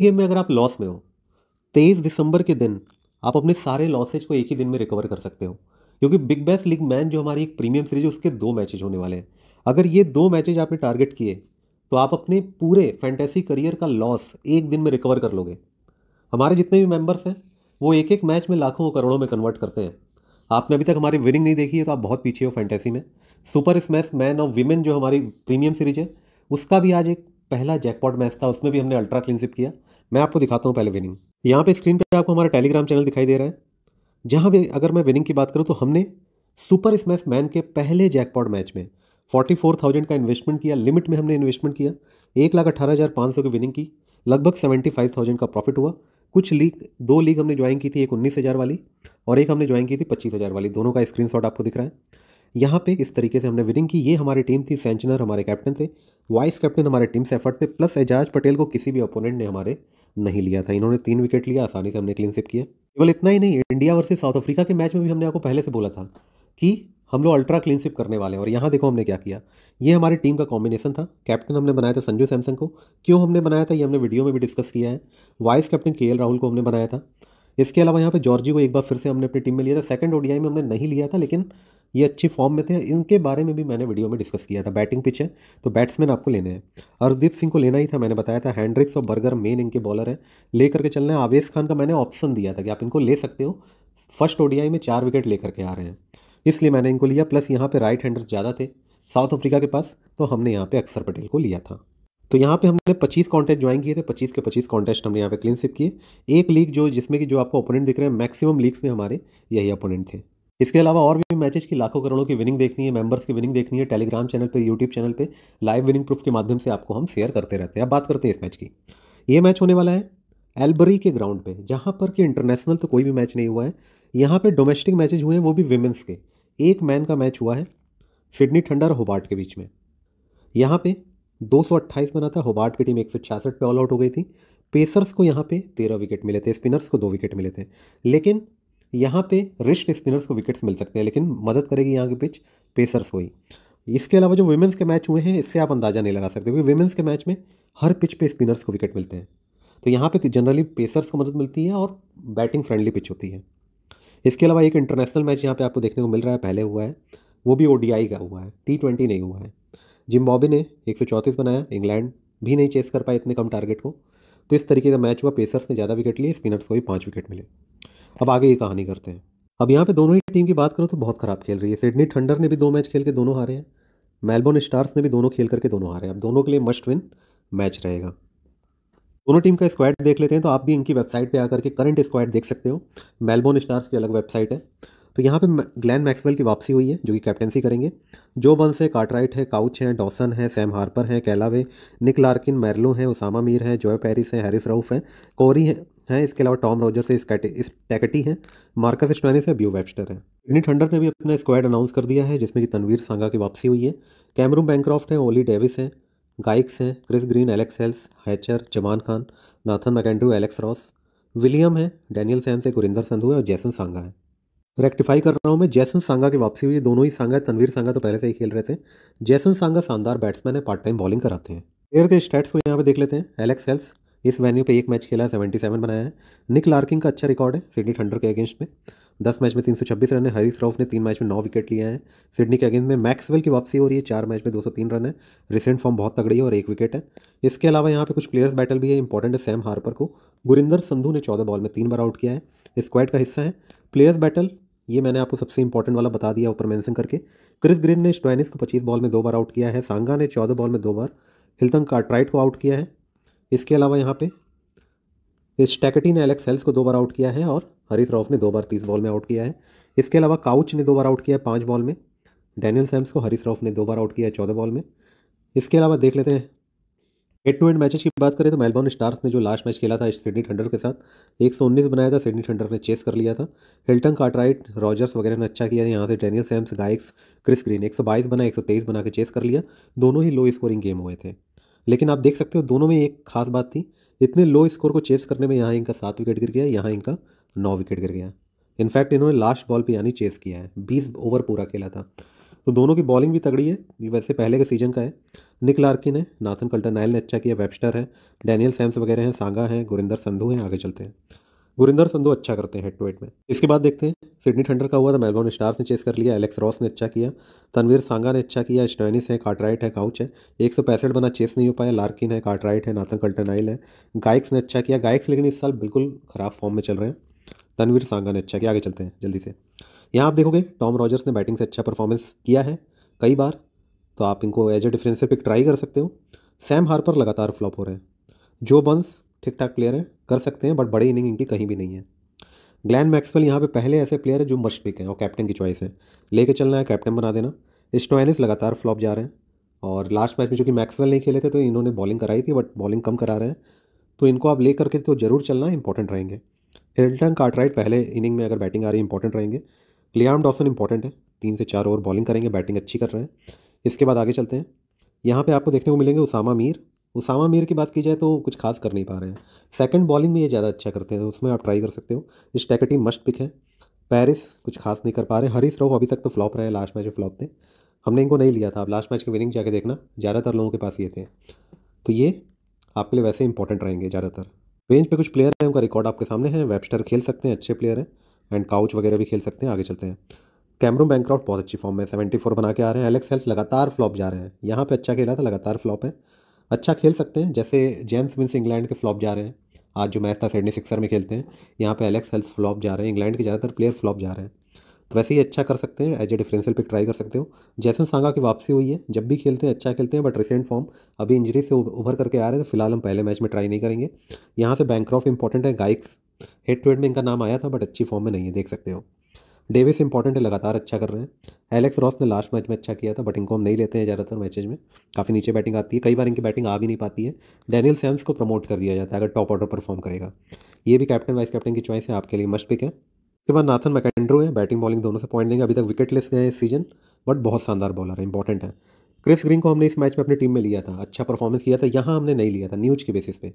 game में अगर आप लॉस में हो तेईस दिसंबर के दिन आप अपने सारे लॉसेज को एक ही दिन में रिकवर कर सकते हो क्योंकि बिग बैस लीग मैन जो हमारी एक प्रीमियम सीरीज उसके दो मैचेज होने वाले हैं अगर ये दो मैचेज आपने टारगेट किए तो आप अपने पूरे फैंटेसी करियर का लॉस एक दिन में रिकवर कर लोगे हमारे जितने भी मेंबर्स हैं वो एक एक मैच में लाखों करोड़ों में कन्वर्ट करते हैं आपने अभी तक हमारी विनिंग नहीं देखी है तो आप बहुत पीछे हो फैंटेसी में सुपर स्मैश मैन और वीमेन जो हमारी प्रीमियम सीरीज है उसका भी आज एक पहला जैकपॉट मैच था उसमें भी हमने अल्ट्रा क्लिनशिप किया मैं आपको दिखाता हूँ पहले विनिंग यहाँ पे स्क्रीन पे आपको हमारा टेलीग्राम चैनल दिखाई दे रहा है जहाँ भी अगर मैं विनिंग की बात करूँ तो हमने सुपर स्मैश मैन के पहले जैकपॉट मैच में फोर्टी फोर थाउजेंड का इन्वेस्टमेंट किया लिमिट में हमने इन्वेस्टमेंट किया एक लाख अठारह हज़ार पाँच सौ की विनिंग की लगभग सेवेंटी फाइव थाउजेंड का प्रॉफिट हुआ कुछ लीग दो लीग हमने ज्वाइन की थी एक उन्नीस हज़ार वाली और एक हमने ज्वाइन की थी पच्चीस हज़ार वाली दोनों का शॉट आपको दिख रहा है यहाँ पे इस तरीके से हमने विनिंग की ये हमारी टीम थी सेंचनर हमारे कैप्टन थे वाइस कैप्टन हमारे टीम से एफर्ट थे प्लस एजाज पटेल को किसी भी ओपोनेंट ने हमारे नहीं लिया था इन्होंने तीन विकेट लिया आसानी से हमने क्लीनशिप किया केवल इतना ही नहीं इंडिया वर्सेज साउथ अफ्रीका के मैच में भी हमने आपको पहले से बोला था कि हम लोग अल्ट्रा क्लीनशिप करने वाले हैं और यहाँ देखो हमने क्या किया ये हमारी टीम का कॉम्बिनेशन था कैप्टन हमने बनाया था संजू सैमसन को क्यों हमने बनाया था ये हमने वीडियो में भी डिस्कस किया है वाइस कैप्टन के राहुल को हमने बनाया था इसके अलावा यहाँ पे जॉर्जी को एक बार फिर से हमने अपनी टीम में लिया था सेकंड ओडीआई में हमने नहीं लिया था लेकिन ये अच्छी फॉर्म में थे इनके बारे में भी मैंने वीडियो में डिस्कस किया था बैटिंग पिच है तो बैट्समैन आपको लेने हैं हरदीप सिंह को लेना ही था मैंने बताया था हैंड्रिक्स और बर्गर मेन इनके बॉलर है ले करके चलना है आवेश खान का मैंने ऑप्शन दिया था कि आप इनको ले सकते हो फर्स्ट ओडीआई में चार विकेट लेकर के आ रहे हैं इसलिए मैंने इनको लिया प्लस यहाँ पर राइट हैंडर ज़्यादा थे साउथ अफ्रीका के पास तो हमने यहाँ पर अक्सर पटेल को लिया था तो यहाँ पे हमने 25 कॉन्टेस्ट ज्वाइन किए थे 25 के 25 कॉन्टेस्ट हमने यहाँ पे क्लीनशिप किए एक लीग जो जिसमें कि जो आपको ओपोनेंट दिख रहे हैं मैक्सिमम लीग्स में हमारे यही ओपोनेंट थे इसके अलावा और भी मैचेस की लाखों करोड़ों की विनिंग देखनी है मेंबर्स की विनिंग देखनी है टेलीग्राम चैनल पे यूट्यूब चैनल पे लाइव विनिंग प्रूफ के माध्यम से आपको हम शेयर करते रहते हैं अब बात करते हैं इस मैच की ये मैच होने वाला है एल्बरी के ग्राउंड पे जहाँ पर कि इंटरनेशनल तो कोई भी मैच नहीं हुआ है यहाँ पर डोमेस्टिक मैचेज हुए हैं वो भी विमेंस के एक मैन का मैच हुआ है सिडनी ठंडर होबार्ट के बीच में यहाँ पर दो बना था होबार्ट की टीम एक पे ऑल आउट हो गई थी पेसर्स को यहाँ पे तेरह विकेट मिले थे स्पिनर्स को दो विकेट मिले थे लेकिन यहाँ पे रिश्त स्पिनर्स को विकेट्स मिल सकते हैं लेकिन मदद करेगी यहाँ की पिच पेसर्स को ही इसके अलावा जो वुमेंस के मैच हुए हैं इससे आप अंदाज़ा नहीं लगा सकते क्योंकि वुमेंस के मैच में हर पिच पे स्पिनर्स को विकेट मिलते हैं तो यहाँ पे जनरली पेसर्स को मदद मिलती है और बैटिंग फ्रेंडली पिच होती है इसके अलावा एक इंटरनेशनल मैच यहाँ पे आपको देखने को मिल रहा है पहले हुआ है वो भी ओ का हुआ है टी ट्वेंटी नहीं हुआ है बॉबे ने एक बनाया इंग्लैंड भी नहीं चेस कर पाए इतने कम टारगेट को तो इस तरीके का मैच हुआ पेसर्स ने ज़्यादा विकेट लिए स्पिनर्स को भी पाँच विकेट मिले अब आगे ये कहानी करते हैं अब यहाँ पे दोनों ही टीम की बात करो तो बहुत ख़राब खेल रही है सिडनी थंडर ने भी दो मैच खेल के दोनों हारे हैं मेलबोर्न स्टार्स ने भी दोनों खेल करके दोनों हारे हैं अब दोनों के लिए मस्ट विन मैच रहेगा दोनों टीम का स्क्वाड देख लेते हैं तो आप भी इनकी वेबसाइट पर आकर के करंट स्क्वाड देख सकते हो मेलबोर्न स्टार्स की अलग वेबसाइट है तो यहाँ पे ग्लैन मैक्सवेल की वापसी हुई है जो कि कैप्टनसी करेंगे जो बंस है कार्टराइट है काउच हैं डॉसन है सैम हार्पर हैं कैलावे निक लार्किन मैरलो हैं उसामा मीर हैं जोय पेरिस हैं हैरिस राउफ हैं कोरी हैं हैं इसके अलावा टॉम रॉजर से इस टैकटी हैं मार्कस स्टैनिस है ब्यू वेबस्टर है सिडनी थंडर ने भी अपना स्क्वाड अनाउंस कर दिया है जिसमें कि तनवीर सांगा की वापसी हुई है कैमरून बैंक्रॉफ्ट हैं ओली डेविस हैं गाइक्स हैं क्रिस ग्रीन एलेक्स हेल्स हैचर Zaman Khan Nathan McAndrew Alex Ross William है डैनियल सैम से गुरिंदर संधु है और जैसन सांगा है रेक्टिफाई कर रहा हूँ मैं जैसन सांगा की वापसी हुई दोनों ही सांगा तनवीर सांगा तो पहले से ही खेल रहे थे जैसन सांगा शानदार बैट्समैन है पार्ट टाइम बॉलिंग कराते हैं प्लेयर के स्टैट्स को यहाँ पे देख लेते हैं एलेक्स एल्स इस वेन्यू पे एक मैच खेला है सेवेंटी सेवन बनाया है निक लार्किंग का अच्छा रिकॉर्ड है सिडनी थंडर के अगेंस्ट में दस मैच में तीन सौ छब्बीस रन है हरीश राउफ ने तीन मैच में नौ विकेट लिया है सिडनी के अगेंस्ट में मैक्सवेल की वापसी हो रही है चार मैच में दो सौ तीन रन है रिसेंट फॉर्म बहुत तगड़ी है और एक विकेट है इसके अलावा यहाँ पे कुछ प्लेयर्स बैटल भी है इंपॉर्टेंट है सैम हार्पर को गुरिंदर संधू ने चौदह बॉल में तीन बार आउट किया है स्क्वाड का हिस्सा है प्लेयर्स बैटल ये मैंने आपको सबसे इंपॉर्टेंट वाला बता दिया ऊपर मेंशन करके क्रिस ग्रीन ने स्टोनिस को पच्चीस बॉल में दो बार आउट किया है सांगा ने चौदह बॉल में दो बार हिल्तंग कार्ट्राइट को आउट किया है इसके अलावा यहाँ पे स्टैकटी ने एलेक्स हेल्स को दो बार आउट किया है और हरीश रॉफ ने दो बार तीस बॉल में आउट किया है इसके अलावा काउच ने दो बार आउट किया है पाँच बॉल में डैनियल सैम्स को हरीश रॉफ ने दो बार आउट किया है चौदह बॉल में इसके अलावा देख लेते हैं हेड टू हेड मैचेस की बात करें तो मेलबॉर्न स्टार्स ने जो लास्ट मैच खेला था सिडनी थंडर के साथ 119 बनाया था सिडनी थंडर ने चेस कर लिया था हिल्टन कार्टराइट रॉजर्स वगैरह ने अच्छा किया यहाँ से Daniel Sams Gilkes Chris Green 122 बना 123 बना के चेस कर लिया दोनों ही लो स्कोरिंग गेम हुए थे लेकिन आप देख सकते हो दोनों में एक खास बात थी इतने लो स्कोर को चेस करने में यहाँ इनका सात विकेट गिर गया यहाँ इनका नौ विकेट गिर गया इनफैक्ट इन्होंने लास्ट बॉल पर यानी चेस किया है बीस ओवर पूरा खेला था तो दोनों की बॉलिंग भी तगड़ी है ये वैसे पहले के सीजन का है निक लार्किन है नाथन कल्टर नायल ने अच्छा किया वेबस्टर है डैनियल सैम्स वगैरह हैं सांगा हैं गुरिंदर संधू हैं आगे चलते हैं गुरिंदर संधु अच्छा करते हैं हेड टू हेड में इसके बाद देखते हैं सिडनी थंडर का हुआ था मेलबॉर्न स्टार्स ने चेस कर लिया एलेक्स रॉस ने अच्छा किया तनवीर सांगा ने अच्छा किया स्टोनिस है कार्टराइट है काउच है एक सौ पैंसठ बना चेस नहीं हो पाया लार्किन है कार्टराइट है नाथन कल्टनाइल है गाइक्स ने अच्छा किया गाइक्स लेकिन इस साल बिल्कुल ख़राब फॉर्म में चल रहे हैं तनवीर सांगा ने अच्छा किया आगे चलते हैं जल्दी से यहाँ आप देखोगे टॉम रॉजर्स ने बैटिंग से अच्छा परफॉर्मेंस किया है कई बार तो आप इनको as a differential pick try कर सकते हो सैम हार्पर लगातार फ्लॉप हो रहे हैं जो बंस ठीक ठाक प्लेयर हैं कर सकते हैं बट बड़े इनिंग इनकी कहीं भी नहीं है ग्लैन मैक्सवेल यहाँ पे पहले ऐसे प्लेयर है जो मस्ट पिक हैं और कैप्टन की चॉइस है लेके चलना है कैप्टन बना देना स्टोनिस लगातार फ्लॉप जा रहे हैं और लास्ट मैच में चूँकि मैक्सवेल नहीं खेले थे तो इन्होंने बॉलिंग कराई थी बट बॉलिंग कम करा रहे हैं तो इनको आप ले करके तो जरूर चलना इंपॉर्टेंट रहेंगे हिल्टन कार्टराइट पहले इनिंग में अगर बैटिंग आ रही है इंपॉर्टेंट रहेंगे लियाम डॉसन इंपॉर्टेंट है तीन से चार ओवर बॉलिंग करेंगे बैटिंग अच्छी कर रहे हैं इसके बाद आगे चलते हैं यहाँ पे आपको देखने को मिलेंगे उसामा मीर उसामा मीर की बात की जाए तो कुछ खास कर नहीं पा रहे हैं सेकंड बॉलिंग में ये ज़्यादा अच्छा करते हैं तो उसमें आप ट्राई कर सकते हो इस टीम मस्ट पिक है पेरिस कुछ खास नहीं कर पा रहे हरीश राव अभी तक तो फ्लॉप रहे लास्ट मैच में फ्लॉप थे हमने इनको नहीं लिया था अब लास्ट मैच के विनिंग जाके देखना ज़्यादातर लोगों के पास ये थे तो ये आपके लिए वैसे इंपॉर्टेंट रहेंगे ज़्यादातर रेंज पे कुछ प्लेयर हैं उनका रिकॉर्ड आपके सामने है वेबस्टर खेल सकते हैं अच्छे प्लेयर हैं एंड काउच वगैरह भी खेल सकते हैं आगे चलते हैं कैमरू बैंक्राउट बहुत अच्छी फॉर्म में सेवेंटी फोर बना के आ रहे हैं एलेक्स हेल्स लगातार फ्लॉप जा रहे हैं यहाँ पे अच्छा खेला था लगातार फ्लॉप है अच्छा खेल सकते हैं जैसे जेम्स विंस इंग्लैंड के फ्लॉप जा रहे हैं आज जो मैच था सिडनी सिक्सर में खेलते हैं यहाँ पे एलेक्स हेल्थ फ्लॉप जा रहे हैं इंग्लैंड के ज़्यादातर प्लेयर फ्लॉप जा रहे हैं तो वैसे ही अच्छा कर सकते हैं as a differential pick try कर सकते हो जैसन सांगा की वापसी हुई है जब भी खेलते हैं अच्छा खेलते हैं बट रिसेंट फॉर्म अभी इंजरी से उभर करके आ रहे हैं तो फिलहाल हम पहले मैच में ट्राई नहीं करेंगे यहाँ से बैंक्रॉफ इंपॉर्टेंट है गाइक्स हेड टू हेड में इनका नाम आया था बट अच्छी फॉर्म में नहीं है देख सकते हो डेविस इंपॉर्टेंट है लगातार अच्छा कर रहे हैं एलेक्स रॉस ने लास्ट मैच में अच्छा किया था बट इनको हम नहीं लेते हैं ज़्यादातर मैचेज में काफ़ी नीचे बैटिंग आती है कई बार इनकी बैटिंग आ भी नहीं पाती है डैनियल सैम्स को प्रमोट कर दिया जाता है अगर टॉप ऑर्डर परफॉर्म करेगा ये भी कैप्टन वाइस कैप्टन की चॉइस है आपके लिए मस्ट पिक है उसके बाद नाथन मैकेंड्रो है बैटिंग बॉलिंग दोनों से पॉइंट देंगे अभी तक विकेट लेस गए इस सीजन बट बहुत शानदार बॉलर है इंपॉर्टेंट है क्रिस ग्रीन को हमने इस मैच में अपनी टीम में लिया था अच्छा परफॉर्मेंस किया था यहाँ हमने नहीं लिया था न्यूज के बेसिस पे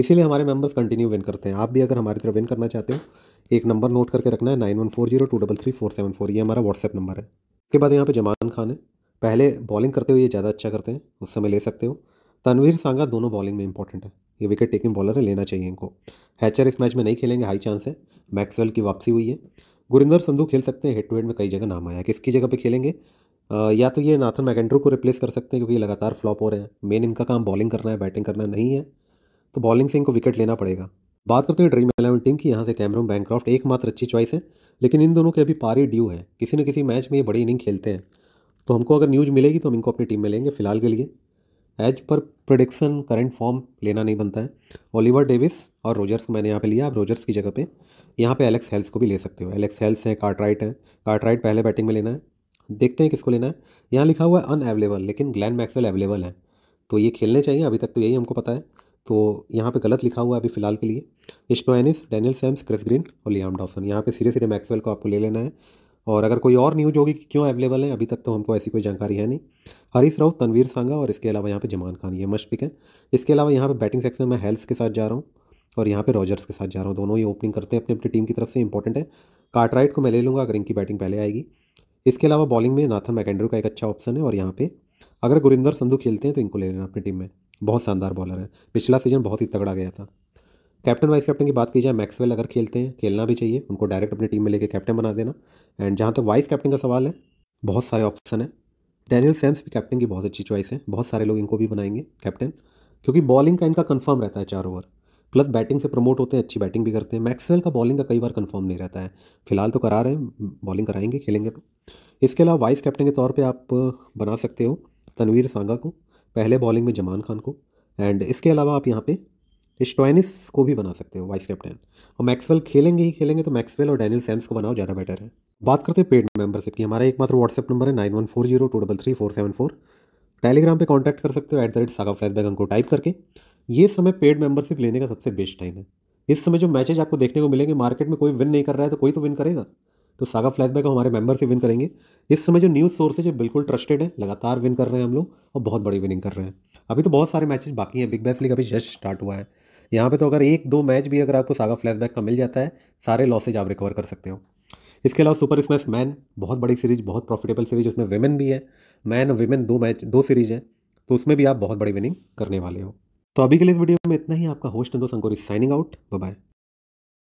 इसीलिए हमारे मेंबर्स कंटिन्यू विन करते हैं आप भी अगर हमारी तरफ विन करना चाहते हो एक नंबर नोट करके रखना है nine one four zero two double three four seven four ये हमारा व्हाट्सएप नंबर है उसके बाद यहाँ पे जमान खान है पहले बॉलिंग करते हुए ये ज़्यादा अच्छा करते हैं उस समय ले सकते हो तनवीर सांगा दोनों बॉलिंग में इंपॉर्टेंट है ये विकेट टेकिंग बॉलर है लेना चाहिए इनको हैचर इस मैच में नहीं खेलेंगे हाई चांस है मैक्सवेल की वापसी हुई है गुरिंदर संधू खेल सकते हैं हेड टू हेड में कई जगह नाम आया किसकी जगह पर खेलेंगे या तो ये नाथन मैगेंड्रो को रिप्लेस कर सकते हैं क्योंकि लगातार फ्लॉप हो रहे हैं मेन इनका काम बॉलिंग करना है बैटिंग करना नहीं है तो बॉलिंग से इनको विकेट लेना पड़ेगा बात करते हैं ड्रीम इलेवन टीम की यहाँ से कैमरून बैंक्रॉफ्ट एकमात्र अच्छी चॉइस है लेकिन इन दोनों के अभी पारी ड्यू है किसी न किसी मैच में ये बड़ी इनिंग खेलते हैं तो हमको अगर न्यूज मिलेगी तो हम इनको अपनी टीम में लेंगे फिलहाल के लिए as per prediction current form लेना नहीं बनता है ओलिवर डेविस और रोजर्स मैंने यहाँ पे लिया आप रोजर्स की जगह पे यहाँ पे एलेक्स हेल्स को भी ले सकते हो एलेक्स हेल्स हैं कार्टराइट हैं कार्टराइट पहले बैटिंग में लेना है देखते हैं किसको लेना है यहाँ लिखा हुआ है अनअवेलेबल लेकिन ग्लैन मैक्सवेल अवेलेबल है तो ये खेलने चाहिए अभी तक तो यही हमको पता है तो यहाँ पे गलत लिखा हुआ है अभी फिलहाल के लिए Stoinis Daniel Sams Chris Green और लियाम डॉसन यहाँ पे सीधे सीधे मैक्सवेल को आपको ले लेना है और अगर कोई और न्यूज होगी कि क्यों अवेलेबल है अभी तक तो हमको ऐसी कोई जानकारी है नहीं हरीश राउत तनवीर सांगा और इसके अलावा यहाँ पे जमान खान ये मस्ट पिक है इसके अलावा यहाँ पे बैटिंग सेक्शन में हेल्थ के साथ जा रहा हूँ और यहाँ पे रॉजर्स के साथ जा रहा हूँ दोनों ही ओपनिंग करते हैं अपनी अपनी टीम की तरफ से इंपॉर्टेंट है कार्ट को मैं ले लूँगा अगर इनकी बैटिंग पहले आएगी इसके अलावा बॉलिंग में नाथन मैकेंड्रो का एक अच्छा ऑप्शन है और यहाँ पे अगर गुरिंदर संधू खेलते हैं तो इनको ले लेना अपनी टीम में बहुत शानदार बॉलर है पिछला सीजन बहुत ही तगड़ा गया था कैप्टन वाइस कैप्टन की बात की जाए मैक्सवेल अगर खेलते हैं खेलना भी चाहिए उनको डायरेक्ट अपनी टीम में लेके कैप्टन बना देना एंड जहाँ तक वाइस कैप्टन का सवाल है बहुत सारे ऑप्शन है डैनियल सैम्स भी कैप्टन की बहुत अच्छी चॉइस है बहुत सारे लोग इनको भी बनाएंगे कैप्टन क्योंकि बॉलिंग का इनका कन्फर्म रहता है चार ओवर प्लस बैटिंग से प्रमोट होते हैं अच्छी बैटिंग भी करते हैं मैक्सवेल का बॉलिंग का कई बार कंफर्म नहीं रहता है फिलहाल तो करा रहे हैं बॉलिंग कराएंगे खेलेंगे तो इसके अलावा वाइस कैप्टन के तौर पे आप बना सकते हो तनवीर सांगा को पहले बॉलिंग में जमान खान को एंड इसके अलावा आप यहाँ पे स्टोइनिस को भी बना सकते हो वाइस कैप्टन और मैक्सवेल खेलेंगे ही खेलेंगे तो मैक्सवेल और डैनियल सैम्स को बनाओ ज़्यादा बेटर है बात करते हैं पेड मेंबरशिप की हमारा एकमात्र व्हाट्सअप नंबर है nine one four zero two double three four seven four Telegram पे कांटेक्ट कर सकते हो at the rate saga flashback हमको टाइप करके ये समय पेड मेंबरशिप लेने का सबसे बेस्ट टाइम है इस समय जो मैचेज आपको देखने को मिलेंगे मार्केट में कोई विन नहीं कर रहा है तो कोई तो विन करेगा तो सागा फ्लैशबैक हमारे मेंबर से विन करेंगे इस समय जो न्यूज़ सोर्स है जो बिल्कुल ट्रस्टेड है लगातार विन कर रहे हैं हम लोग और बहुत बड़ी विनिंग कर रहे हैं अभी तो बहुत सारे मैचेस बाकी हैं बिग बैस लीग अभी जस्ट स्टार्ट हुआ है यहाँ पे तो अगर एक दो मैच भी अगर आपको सागा फ्लैशबैक का मिल जाता है सारे लॉसेज आप रिकवर कर सकते हो इसके अलावा सुपर स्मैश मैन बहुत बड़ी सीरीज बहुत प्रॉफिटेबल सीरीज उसमें वेमेन भी है मैन और वेमेन दो मैच दो सीरीज है तो उसमें भी आप बहुत बड़ी विनिंग करने वाले हो तो अभी के लिए इस वीडियो में इतना ही आपका होस्ट अंदो संकोरी साइनिंग आउट बाय